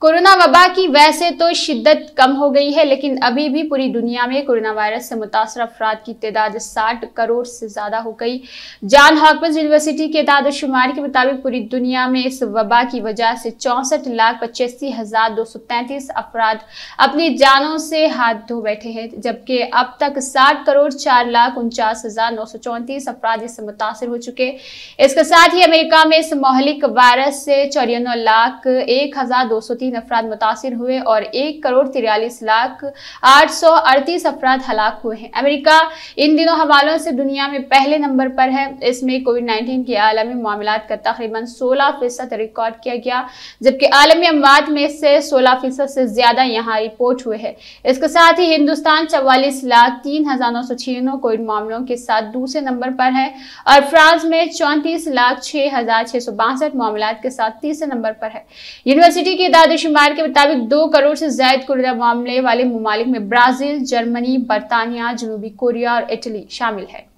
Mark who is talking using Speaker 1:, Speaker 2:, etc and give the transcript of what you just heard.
Speaker 1: corona वबा की वैसे तो शिद्दत कम हो गई है लेकिन अभी भी पूरी दुनिया में कोरोना वायरस से मुतासर अफराद की तादाद 60 करोड़ से ज़्यादा हो गई जॉन हॉकमंस यूनिवर्सिटी के दादोशुमारी के मुताबिक पूरी दुनिया में इस वबा की वजह से चौंसठ लाख पचासी हज़ार दो सौ तैंतीस अफराद अपनी जानों से हाथ धो बैठे हैं जबकि अब तक साठ करोड़ चार लाख उनचास हज़ार नौ सौ चौंतीस अफराद इससे मुतासर हो चुके इसके साथ ही अमेरिका में इस मोहलिक वायरस से चौरानवे लाख एक हज़ार दो सौ तीस तीन अफराद मुतासर हुए और एक करोड़ तिरालीस लाख आठ सौ अड़तीस अफराद हलाक हुए हैं अमेरिका इन दिनों हवालों से दुनिया में पहले नंबर पर है इसमें कोविड नाइन्टीन के आलमी मामला का तकरीबन सोलह फीसद रिकॉर्ड किया गया जबकि आलमी अमवाद में से सोलह फीसद से ज़्यादा यहाँ रिपोर्ट हुए हैं इसके साथ ही हिंदुस्तान चवालीस लाख तीन हज़ार नौ सौ छियानवे कोविड मामलों के साथ दूसरे नंबर पर है और फ्रांस में चौंतीस लाख छः हज़ार छः सौ बासठ मामला के साथ तीसरे नंबर पर है यूनिवर्सिटी की दाद शुमार के मुताबिक दो करोड़ से ज्यादा कोरोना मामले वाले ममालिक में ब्राजील जर्मनी बरतानिया जनूबी कोरिया और इटली शामिल है